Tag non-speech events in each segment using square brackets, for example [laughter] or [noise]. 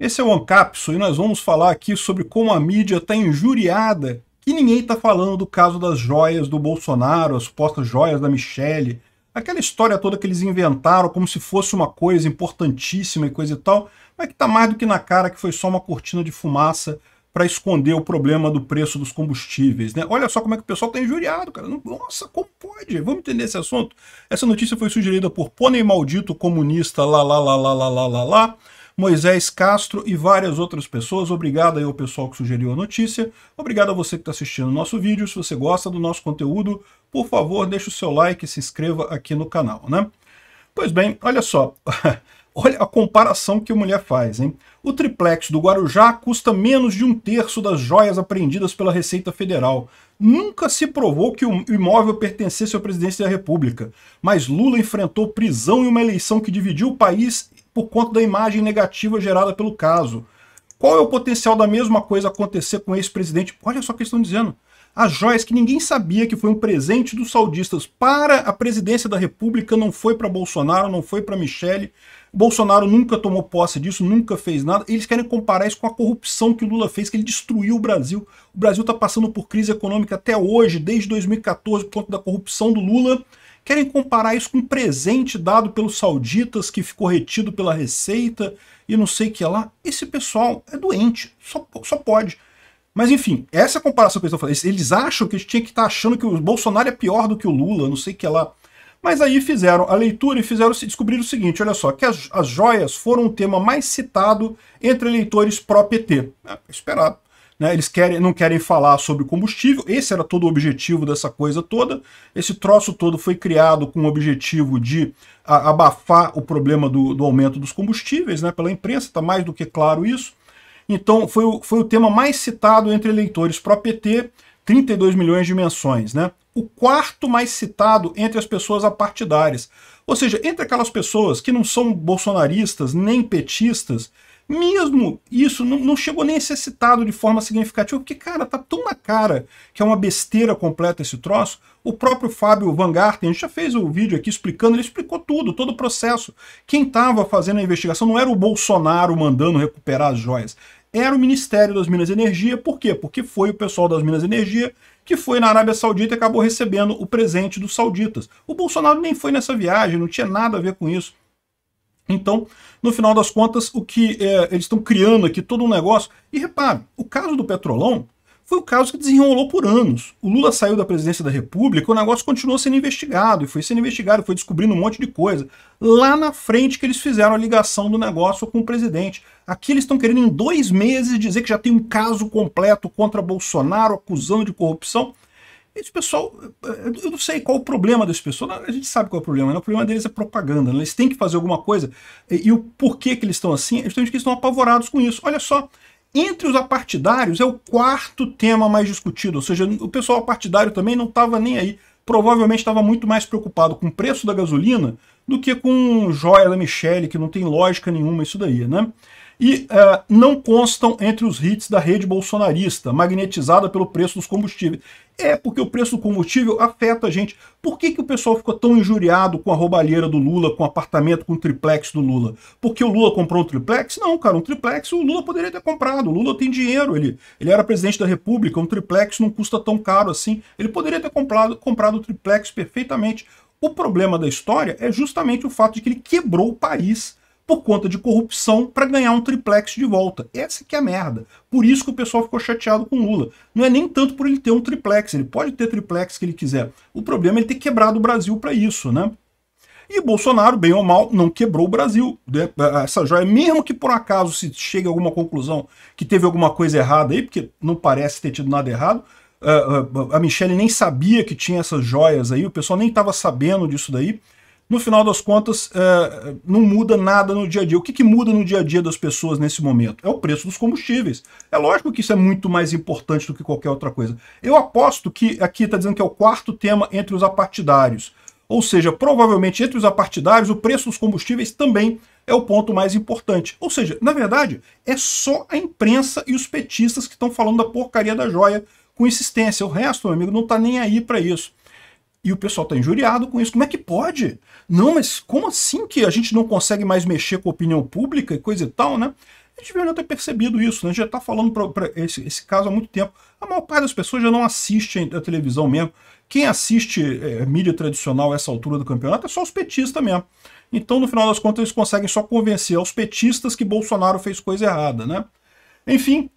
Esse é o Ancapso e nós vamos falar aqui sobre como a mídia está injuriada que ninguém está falando do caso das joias do Bolsonaro, as supostas joias da Michelle, aquela história toda que eles inventaram como se fosse uma coisa importantíssima e coisa e tal, mas que está mais do que na cara que foi só uma cortina de fumaça para esconder o problema do preço dos combustíveis, né? Olha só como é que o pessoal está injuriado, cara. Nossa, como pode? Vamos entender esse assunto. Essa notícia foi sugerida por Pônei Maldito Comunista lá lá lá lá lá lá lá. lá Moisés Castro e várias outras pessoas. Obrigado aí ao pessoal que sugeriu a notícia. Obrigado a você que está assistindo o nosso vídeo. Se você gosta do nosso conteúdo, por favor, deixe o seu like e se inscreva aqui no canal, né? Pois bem, olha só. [laughs] Olha a comparação que a mulher faz, hein? O triplex do Guarujá custa menos de um terço das joias apreendidas pela Receita Federal. Nunca se provou que o imóvel pertencesse ao presidente da República, mas Lula enfrentou prisão em uma eleição que dividiu o país por conta da imagem negativa gerada pelo caso. Qual é o potencial da mesma coisa acontecer com o ex-presidente? Olha só o que estão dizendo. as joias que ninguém sabia que foi um presente dos saudistas para a presidência da República, não foi para Bolsonaro, não foi para Michele. Bolsonaro nunca tomou posse disso, nunca fez nada. Eles querem comparar isso com a corrupção que o Lula fez, que ele destruiu o Brasil. O Brasil está passando por crise econômica até hoje, desde 2014, por conta da corrupção do Lula. Querem comparar isso com um presente dado pelos sauditas que ficou retido pela receita e não sei o que lá. Esse pessoal é doente, só, só pode. Mas enfim, essa é comparação que eles estão falando, eles acham que a gente tinha que estar tá achando que o Bolsonaro é pior do que o Lula, não sei o que lá. Mas aí fizeram a leitura e fizeram se descobrir o seguinte, olha só, que as, as joias foram o tema mais citado entre eleitores pró-PT. É, esperado né? Eles querem, não querem falar sobre combustível, esse era todo o objetivo dessa coisa toda. Esse troço todo foi criado com o objetivo de abafar o problema do, do aumento dos combustíveis né? pela imprensa, está mais do que claro isso. Então foi o, foi o tema mais citado entre eleitores para o PT, 32 milhões de menções, né? O quarto mais citado entre as pessoas apartidárias. Ou seja, entre aquelas pessoas que não são bolsonaristas nem petistas, mesmo isso não, não chegou nem a ser citado de forma significativa, porque, cara, tá tão na cara que é uma besteira completa esse troço. O próprio Fábio Van Garten, a gente já fez o um vídeo aqui explicando, ele explicou tudo, todo o processo. Quem estava fazendo a investigação não era o Bolsonaro mandando recuperar as joias, era o Ministério das Minas e Energia. Por quê? Porque foi o pessoal das Minas e Energia que foi na Arábia Saudita e acabou recebendo o presente dos sauditas. O Bolsonaro nem foi nessa viagem, não tinha nada a ver com isso. Então, no final das contas, o que é, eles estão criando aqui todo um negócio. E repare, o caso do Petrolão foi o caso que desenrolou por anos. O Lula saiu da presidência da República, o negócio continuou sendo investigado, e foi sendo investigado, foi descobrindo um monte de coisa. Lá na frente que eles fizeram a ligação do negócio com o presidente. Aqui eles estão querendo em dois meses dizer que já tem um caso completo contra Bolsonaro, acusando de corrupção. Esse pessoal, eh, eu não sei qual o problema desse pessoal, a gente sabe qual é o problema, né? o problema deles é propaganda, né? eles têm que fazer alguma coisa, e, e o porquê que eles estão assim é justamente que eles estão apavorados com isso. Olha só, entre os apartidários é o quarto tema mais discutido, ou seja, o pessoal apartidário também não estava nem aí, provavelmente estava muito mais preocupado com o preço da gasolina do que com joia da Michelle, que não tem lógica nenhuma isso daí, né? e uh, não constam entre os hits da rede bolsonarista, magnetizada pelo preço dos combustíveis. É porque o preço do combustível afeta a gente. Por que, que o pessoal ficou tão injuriado com a roubalheira do Lula, com o apartamento, com o triplex do Lula? Porque o Lula comprou um triplex? Não, cara, um triplex o Lula poderia ter comprado. O Lula tem dinheiro, ele, ele era presidente da república, um triplex não custa tão caro assim. Ele poderia ter comprado, comprado o triplex perfeitamente. O problema da história é justamente o fato de que ele quebrou o país por conta de corrupção para ganhar um triplex de volta. Essa que é a merda. Por isso que o pessoal ficou chateado com Lula. Não é nem tanto por ele ter um triplex, ele pode ter triplex que ele quiser. O problema é ele ter quebrado o Brasil para isso, né? E Bolsonaro, bem ou mal, não quebrou o Brasil. Né? Ah, ah, essa joia, mesmo que por acaso se chegue a alguma conclusão que teve alguma coisa errada aí, porque não parece ter tido nada errado, ah, a Michelle nem sabia que tinha essas joias aí, o pessoal nem estava sabendo disso daí no final das contas, é, não muda nada no dia a dia. O que, que muda no dia a dia das pessoas nesse momento? É o preço dos combustíveis. É lógico que isso é muito mais importante do que qualquer outra coisa. Eu aposto que aqui está dizendo que é o quarto tema entre os apartidários. Ou seja, provavelmente entre os apartidários, o preço dos combustíveis também é o ponto mais importante. Ou seja, na verdade, é só a imprensa e os petistas que estão falando da porcaria da joia com insistência. O resto, meu amigo, não está nem aí para isso e o pessoal está injuriado com isso. Como é que pode? Não, mas como assim que a gente não consegue mais mexer com a opinião pública e coisa e tal, né? A gente já ter percebido isso, né? A gente já está falando para esse, esse, caso há muito tempo. A maior parte das pessoas já não assiste a televisão mesmo. Quem assiste é, mídia tradicional a essa altura do campeonato é só os petistas mesmo. Então, no final das contas, eles conseguem só convencer aos petistas que Bolsonaro fez coisa errada, né? Enfim,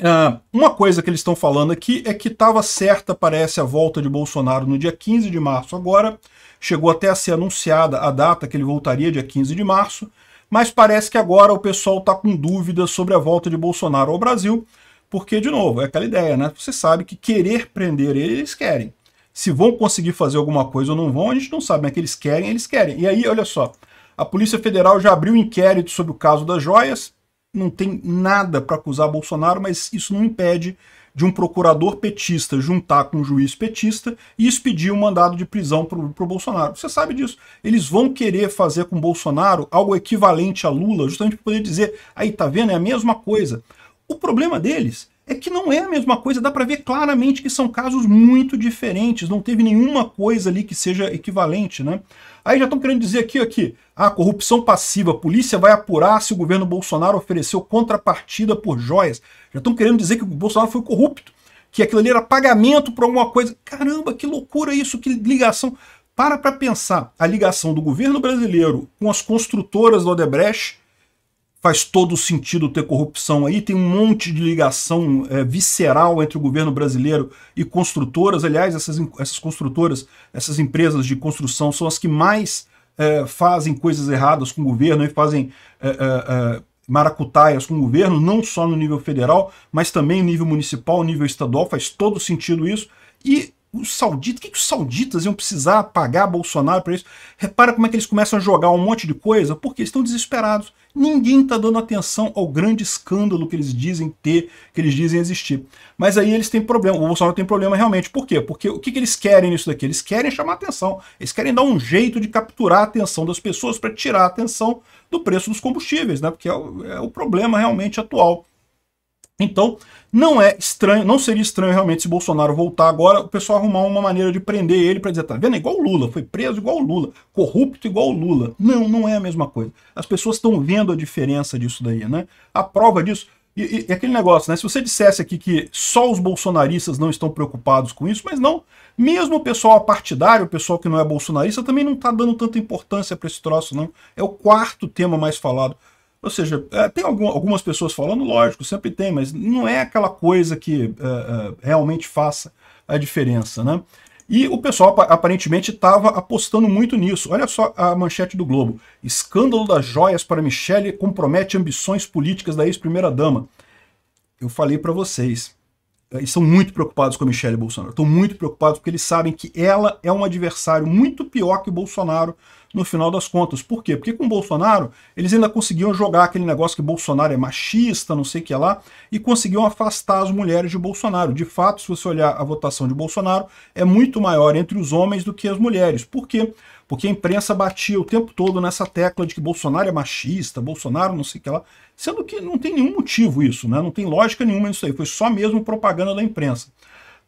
Uh, uma coisa que eles estão falando aqui é que estava certa, parece, a volta de Bolsonaro no dia 15 de março agora. Chegou até a ser anunciada a data que ele voltaria, dia 15 de março. Mas parece que agora o pessoal está com dúvidas sobre a volta de Bolsonaro ao Brasil. Porque, de novo, é aquela ideia, né? Você sabe que querer prender ele, eles querem. Se vão conseguir fazer alguma coisa ou não vão, a gente não sabe, mas que eles querem, eles querem. E aí, olha só, a Polícia Federal já abriu inquérito sobre o caso das joias não tem nada para acusar Bolsonaro, mas isso não impede de um procurador petista juntar com um juiz petista e expedir um mandado de prisão para o Bolsonaro. Você sabe disso. Eles vão querer fazer com Bolsonaro algo equivalente a Lula, justamente para poder dizer, aí tá vendo, é a mesma coisa. O problema deles é que não é a mesma coisa, dá para ver claramente que são casos muito diferentes, não teve nenhuma coisa ali que seja equivalente, né? Aí já estão querendo dizer aqui, aqui, a corrupção passiva, a polícia vai apurar se o governo Bolsonaro ofereceu contrapartida por joias. Já estão querendo dizer que o Bolsonaro foi corrupto, que aquilo ali era pagamento por alguma coisa. Caramba, que loucura isso, que ligação. Para para pensar a ligação do governo brasileiro com as construtoras da Odebrecht, faz todo sentido ter corrupção aí, tem um monte de ligação é, visceral entre o governo brasileiro e construtoras, aliás, essas, essas construtoras, essas empresas de construção são as que mais é, fazem coisas erradas com o governo e né? fazem é, é, é, maracutaias com o governo, não só no nível federal, mas também no nível municipal, no nível estadual, faz todo sentido isso, e os sauditas, o que, que os sauditas iam precisar pagar Bolsonaro para isso? Repara como é que eles começam a jogar um monte de coisa, porque estão desesperados. Ninguém está dando atenção ao grande escândalo que eles dizem ter, que eles dizem existir. Mas aí eles têm problema, o Bolsonaro tem problema realmente. Por quê? Porque o que, que eles querem nisso daqui? Eles querem chamar atenção, eles querem dar um jeito de capturar a atenção das pessoas para tirar a atenção do preço dos combustíveis, né? porque é o, é o problema realmente atual então, não é estranho, não seria estranho realmente se Bolsonaro voltar agora, o pessoal arrumar uma maneira de prender ele para dizer, tá vendo? É igual o Lula, foi preso igual o Lula, corrupto igual o Lula. Não, não é a mesma coisa. As pessoas estão vendo a diferença disso daí, né? A prova disso. E, e, aquele negócio, né? Se você dissesse aqui que só os bolsonaristas não estão preocupados com isso, mas não, mesmo o pessoal partidário, o pessoal que não é bolsonarista, também não está dando tanta importância para esse troço, não. É o quarto tema mais falado. Ou seja, é, tem algumas pessoas falando, lógico, sempre tem, mas não é aquela coisa que é, é, realmente faça a diferença, né? E o pessoal aparentemente estava apostando muito nisso. Olha só a manchete do Globo. Escândalo das joias para Michele compromete ambições políticas da ex-primeira-dama. Eu falei para vocês, estão muito preocupados com a Michelle Bolsonaro. Estão muito preocupados porque eles sabem que ela é um adversário muito pior que o Bolsonaro no final das contas. Por quê? Porque com o Bolsonaro, eles ainda conseguiam jogar aquele negócio que Bolsonaro é machista, não sei o que lá, e conseguiam afastar as mulheres de Bolsonaro. De fato, se você olhar a votação de Bolsonaro, é muito maior entre os homens do que as mulheres. Por quê? porque a imprensa batia o tempo todo nessa tecla de que Bolsonaro é machista, Bolsonaro não sei o que lá, sendo que não tem nenhum motivo isso, né? não tem lógica nenhuma nisso aí, foi só mesmo propaganda da imprensa.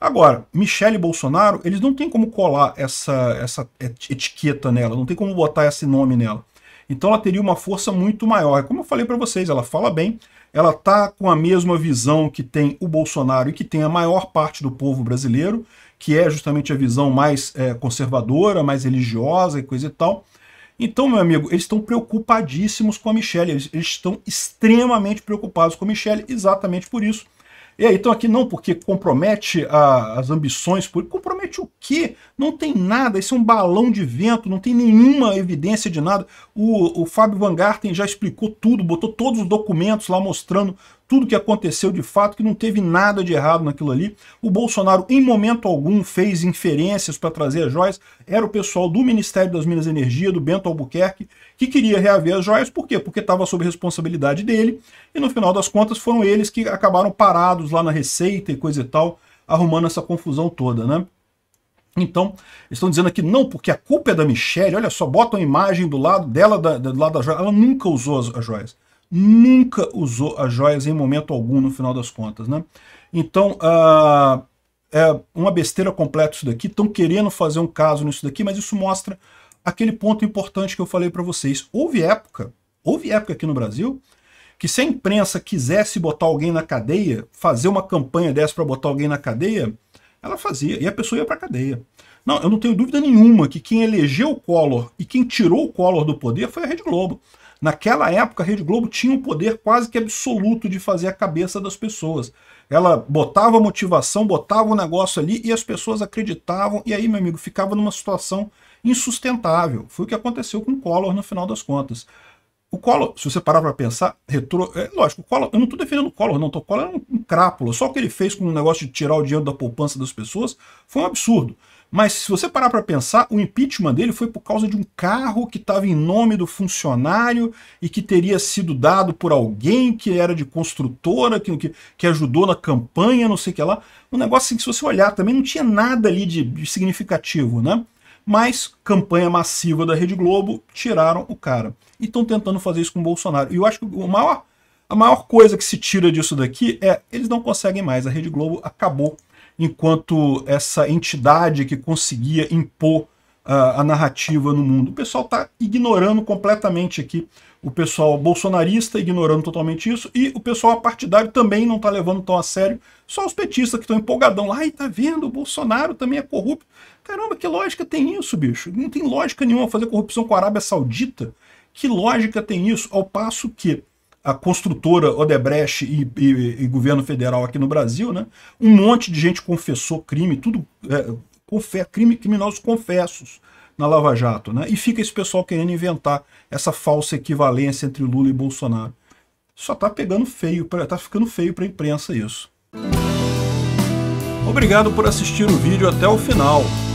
Agora, Michele e Bolsonaro, eles não têm como colar essa, essa etiqueta nela, não tem como botar esse nome nela. Então ela teria uma força muito maior. Como eu falei para vocês, ela fala bem, ela está com a mesma visão que tem o Bolsonaro e que tem a maior parte do povo brasileiro, que é justamente a visão mais é, conservadora, mais religiosa e coisa e tal. Então, meu amigo, eles estão preocupadíssimos com a Michelle, eles, eles estão extremamente preocupados com a Michelle, exatamente por isso e aí, então aqui não, porque compromete a, as ambições políticas. Compromete o quê? Não tem nada, isso é um balão de vento, não tem nenhuma evidência de nada. O, o Fábio Van Garten já explicou tudo, botou todos os documentos lá mostrando tudo que aconteceu de fato, que não teve nada de errado naquilo ali. O Bolsonaro, em momento algum, fez inferências para trazer as joias. Era o pessoal do Ministério das Minas e Energia, do Bento Albuquerque, que queria reaver as joias. Por quê? Porque estava sob responsabilidade dele. E no final das contas, foram eles que acabaram parados lá na Receita e coisa e tal, arrumando essa confusão toda, né? Então, estão dizendo aqui, não, porque a culpa é da Michelle, olha só, bota a imagem do lado dela, da, do lado da joia. Ela nunca usou as, as joias nunca usou as joias em momento algum, no final das contas. Né? Então, ah, é uma besteira completa isso daqui. Estão querendo fazer um caso nisso daqui, mas isso mostra aquele ponto importante que eu falei para vocês. Houve época, houve época aqui no Brasil, que se a imprensa quisesse botar alguém na cadeia, fazer uma campanha dessa para botar alguém na cadeia, ela fazia, e a pessoa ia para cadeia. Não, eu não tenho dúvida nenhuma que quem elegeu o Collor e quem tirou o Collor do poder foi a Rede Globo. Naquela época, a Rede Globo tinha um poder quase que absoluto de fazer a cabeça das pessoas. Ela botava motivação, botava o negócio ali e as pessoas acreditavam, e aí, meu amigo, ficava numa situação insustentável. Foi o que aconteceu com o Collor no final das contas. O Collor, se você parar para pensar, retro... é lógico, o Collor, eu não estou defendendo o Collor, não. O Collor era é um crápula. Só o que ele fez com o negócio de tirar o dinheiro da poupança das pessoas foi um absurdo. Mas se você parar para pensar, o impeachment dele foi por causa de um carro que estava em nome do funcionário e que teria sido dado por alguém que era de construtora, que, que, que ajudou na campanha, não sei o que lá. Um negócio assim que se você olhar também não tinha nada ali de, de significativo, né? Mas campanha massiva da Rede Globo, tiraram o cara. E estão tentando fazer isso com o Bolsonaro. E eu acho que o maior, a maior coisa que se tira disso daqui é eles não conseguem mais. A Rede Globo acabou enquanto essa entidade que conseguia impor a, ah, a narrativa no mundo. O pessoal está ignorando completamente aqui, o pessoal bolsonarista ignorando totalmente isso, e o pessoal partidário também não está levando tão a sério, só os petistas que estão empolgadão lá, e tá vendo, o Bolsonaro também é corrupto. Caramba, que lógica tem isso, bicho? Não tem lógica nenhuma fazer corrupção com a Arábia Saudita. Que lógica tem isso? Ao passo que a construtora Odebrecht e, e, e, governo federal aqui no Brasil, né? um monte de gente confessou crime, tudo é, confe, crime criminosos confessos na Lava Jato. Né? E fica esse pessoal querendo inventar essa falsa equivalência entre Lula e Bolsonaro. Só está pegando feio, está ficando feio para a imprensa isso. Obrigado por assistir o vídeo até o final.